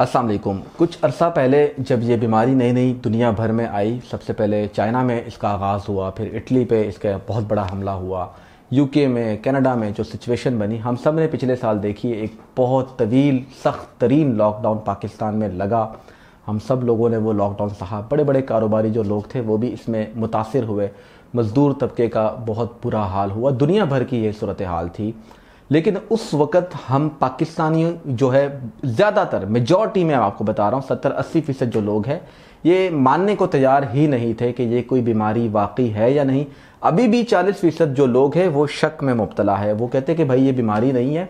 अस्सलाम वालेकुम कुछ अरसा पहले जब ये बीमारी नई नई दुनिया भर में आई सबसे पहले चाइना में इसका आगाज़ हुआ फिर इटली पे इसका बहुत बड़ा हमला हुआ यूके में कनाडा में जो सिचुएशन बनी हम सब ने पिछले साल देखी एक बहुत तवील सख्त तरीन लॉकडाउन पाकिस्तान में लगा हम सब लोगों ने वो लॉकडाउन सहा बड़े बड़े कारोबारी जो लोग थे वो भी इसमें मुतासर हुए मज़दूर तबके का बहुत बुरा हाल हुआ दुनिया भर की ये सूरत हाल थी लेकिन उस वक्त हम पाकिस्तानी जो है ज़्यादातर मेजॉरिटी में आपको बता रहा हूँ सत्तर अस्सी फ़ीसद जो लोग हैं ये मानने को तैयार ही नहीं थे कि ये कोई बीमारी वाकई है या नहीं अभी भी चालीस फ़ीसद जो लोग हैं वो शक में मुबतला है वो कहते हैं कि भाई ये बीमारी नहीं है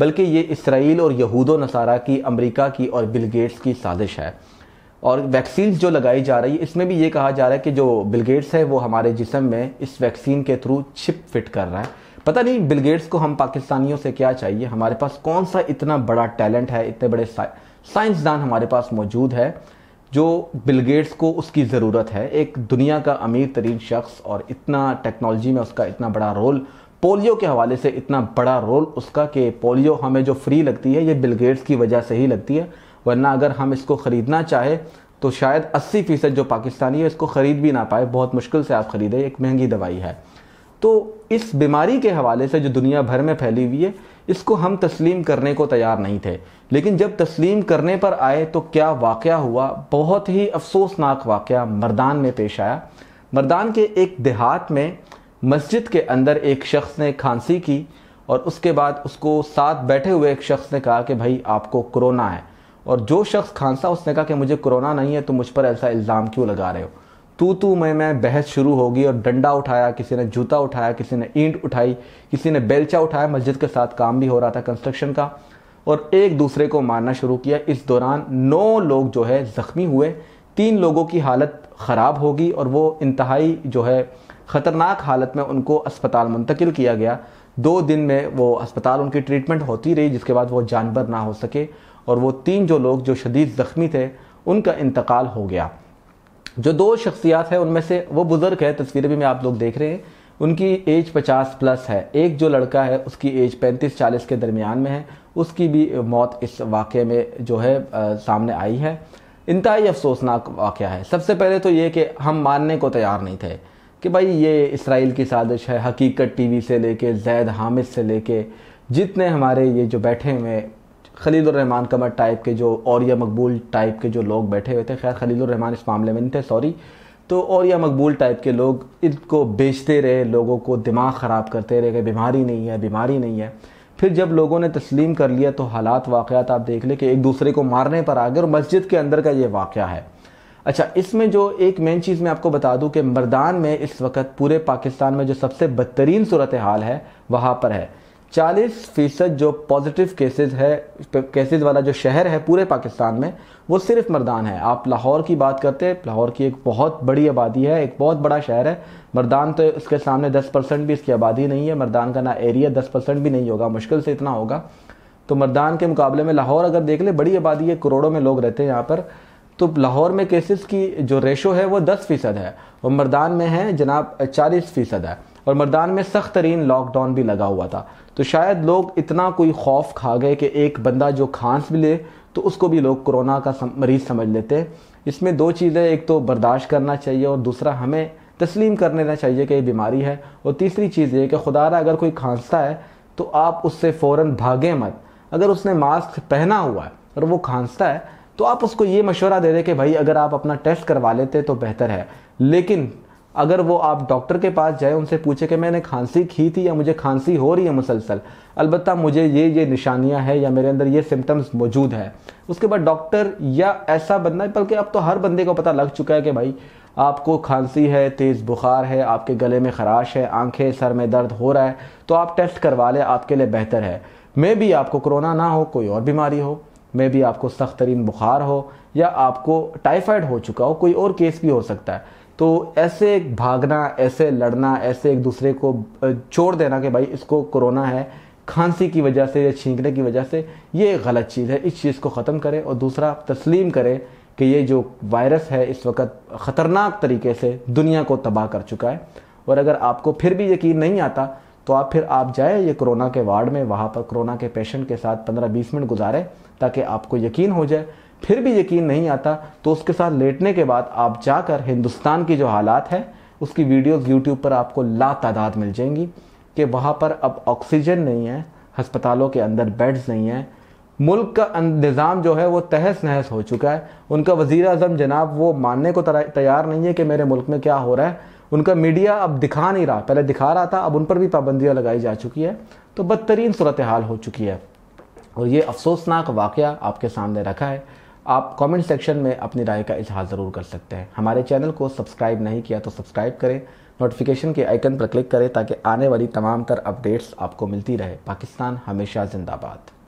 बल्कि ये इसराइल और यहूदो नसारा की अमरीका की और बिल गेट्स की साजिश है और वैक्सीन जो लगाई जा रही है इसमें भी ये कहा जा रहा है कि जो बिल गेट्स है वो हमारे जिसम में इस वैक्सीन के थ्रू छिप फिट कर रहा है पता नहीं बिल गेट्स को हम पाकिस्तानियों से क्या चाहिए हमारे पास कौन सा इतना बड़ा टैलेंट है इतने बड़े साइंसदान हमारे पास मौजूद है जो बिल गेट्स को उसकी ज़रूरत है एक दुनिया का अमीर तरीन शख्स और इतना टेक्नोलॉजी में उसका इतना बड़ा रोल पोलियो के हवाले से इतना बड़ा रोल उसका कि पोलियो हमें जो फ्री लगती है ये बिल गेट्स की वजह से ही लगती है वरना अगर हम इसको ख़रीदना चाहे तो शायद 80 फीसद जो पाकिस्तानी है इसको ख़रीद भी ना पाए बहुत मुश्किल से आप ख़रीदें एक महंगी दवाई है तो इस बीमारी के हवाले से जो दुनिया भर में फैली हुई है इसको हम तस्लीम करने को तैयार नहीं थे लेकिन जब तस्लीम करने पर आए तो क्या वाक़ हुआ बहुत ही अफसोसनाक वाक़ मरदान में पेश आया मरदान के एक देहात में मस्जिद के अंदर एक शख्स ने खांसी की और उसके बाद उसको साथ बैठे हुए एक शख्स ने कहा कि भाई आपको कोरोना है और जो शख्स खांसा उसने कहा कि मुझे कोरोना नहीं है तो मुझ पर ऐसा इल्ज़ाम क्यों लगा रहे हो तू तू मैं मैं बहस शुरू होगी और डंडा उठाया किसी ने जूता उठाया किसी ने ईंट उठाई किसी ने बेलचा उठाया मस्जिद के साथ काम भी हो रहा था कंस्ट्रक्शन का और एक दूसरे को मारना शुरू किया इस दौरान नौ लोग जो है ज़ख्मी हुए तीन लोगों की हालत ख़राब होगी और वो इंतहाई जो है ख़तरनाक हालत में उनको अस्पताल मुंतकिल किया गया दो दिन में वो अस्पताल उनकी ट्रीटमेंट होती रही जिसके बाद वो जानवर ना हो सके और वो तीन जो लोग जो शदीद ज़ख्मी थे उनका इंतकाल हो गया जो दो शख्सियात हैं उनमें से वो बुज़ुर्ग है तस्वीरें भी मैं आप लोग देख रहे हैं उनकी एज 50 प्लस है एक जो लड़का है उसकी एज 35-40 के दरमियान में है उसकी भी मौत इस वाक़े में जो है आ, सामने आई है इंतहाई अफसोसनाक वाक़ है सबसे पहले तो ये कि हम मानने को तैयार नहीं थे कि भाई ये इसराइल की साजिश है हकीकत टीवी से लेके जैद हामिद से लेके जितने हमारे ये जो बैठे हुए खलील रहमान कमर टाइप के जो और या मकबूल टाइप के जो लोग बैठे हुए थे खैर खलील रहमान इस मामले में नहीं थे सॉरी तो और या मकबूल टाइप के लोग इनको बेचते रहे लोगों को दिमाग ख़राब करते रहे कि बीमारी नहीं है बीमारी नहीं है फिर जब लोगों ने तस्लीम कर लिया तो हालात वाक़ात आप देख लें कि एक दूसरे को मारने पर आ गए और मस्जिद के अंदर का ये वाक़ है अच्छा इसमें जो एक मेन चीज़ मैं आपको बता दूं कि मर्दान में इस वक्त पूरे पाकिस्तान में जो सबसे बदतरीन सूरत हाल है वहाँ पर है चालीस फीसद जो पॉजिटिव केसेस है केसेस वाला जो शहर है पूरे पाकिस्तान में वो सिर्फ मर्दान है आप लाहौर की बात करते हैं लाहौर की एक बहुत बड़ी आबादी है एक बहुत बड़ा शहर है मर्दान तो उसके सामने 10 परसेंट भी इसकी आबादी नहीं है मर्दान का ना एरिया 10 परसेंट भी नहीं होगा मुश्किल से इतना होगा तो मरदान के मुकाबले में लाहौर अगर देख ले बड़ी आबादी है करोड़ों में लोग रहते हैं यहाँ पर तो लाहौर में केसेस की जो रेशो है वो दस फ़ीसद है और मर्दान में है जनाब चालीस फ़ीसद है और मर्दान में सख्त तरीन लॉकडाउन भी लगा हुआ था तो शायद लोग इतना कोई खौफ खा गए कि एक बंदा जो खांस भी ले तो उसको भी लोग कोरोना का सम, मरीज़ समझ लेते हैं इसमें दो चीज़ें एक तो बर्दाश्त करना चाहिए और दूसरा हमें तस्लीम कर लेना चाहिए कि ये बीमारी है और तीसरी चीज़ ये कि खुदा रहा अगर कोई खांसता है तो आप उससे फ़ौर भागें मत अगर उसने मास्क पहना हुआ है और वो खांसता है तो आप उसको ये मशवरा दे दें कि भाई अगर आप अपना टेस्ट करवा लेते तो बेहतर है लेकिन अगर वो आप डॉक्टर के पास जाए उनसे पूछे कि मैंने खांसी खी थी या मुझे खांसी हो रही है मुसलसल अलबत्त मुझे ये ये निशानियां हैं या मेरे अंदर ये सिम्टम्स मौजूद है उसके बाद डॉक्टर या ऐसा बंदा बल्कि अब तो हर बंदे को पता लग चुका है कि भाई आपको खांसी है तेज़ बुखार है आपके गले में खराश है आंखें सर में दर्द हो रहा है तो आप टेस्ट करवा लें आपके लिए बेहतर है मे भी आपको कोरोना ना हो कोई और बीमारी हो મેબી આપકો સખતરીન બુખાર હો يا આપકો ટાઇફાઇડ હો ચુકા હો કોઈ ઓર કેસ ભી હો સકતા હે તો એસે ભાગના એસે લડના એસે એક દુસરે કો છોડ દેના કે ભાઈ ઇસકો કોરોના હે ખાંસી કી વજાહ સે يا ଛିંકને કી વજાહ સે યે ગલત ચીઝ હે ઇસ ચીઝ કો ખતમ કરે ઓર દુસરા તસલીમ કરે કે યે જો વાયરસ હે ઇસ વક્ત ખતરનાક તરીકે સે દુનિયા કો તબા કર ચુકા હે ઓર અગર આપકો ફિર ભી યકીન નહીં આતા તો આપ ફિર આપ જાયે યે કોરોના કે વાડ મેં વહા પર કોરોના કે પેશન્ટ કે સાથ 15 20 મિનિટ ગુજારે ताकि आपको यकीन हो जाए फिर भी यकीन नहीं आता तो उसके साथ लेटने के बाद आप जाकर हिंदुस्तान की जो हालात है उसकी वीडियोस यूट्यूब पर आपको ला तादाद मिल जाएंगी कि वहाँ पर अब ऑक्सीजन नहीं है हस्पतालों के अंदर बेड्स नहीं हैं मुल्क का अं-, निज़ाम जो है वो तहस नहस हो चुका है उनका वज़ी अजम जनाब वो मानने को तैयार नहीं है कि मेरे मुल्क में क्या हो रहा है उनका मीडिया अब दिखा नहीं रहा पहले दिखा रहा था अब उन पर भी पाबंदियाँ लगाई जा चुकी है तो बदतरीन सूरत हाल हो चुकी है और ये अफसोसनाक वाक़ आपके सामने रखा है आप कमेंट सेक्शन में अपनी राय का इजहार ज़रूर कर सकते हैं हमारे चैनल को सब्सक्राइब नहीं किया तो सब्सक्राइब करें नोटिफिकेशन के आइकन पर क्लिक करें ताकि आने वाली तमाम तर अपडेट्स आपको मिलती रहे पाकिस्तान हमेशा जिंदाबाद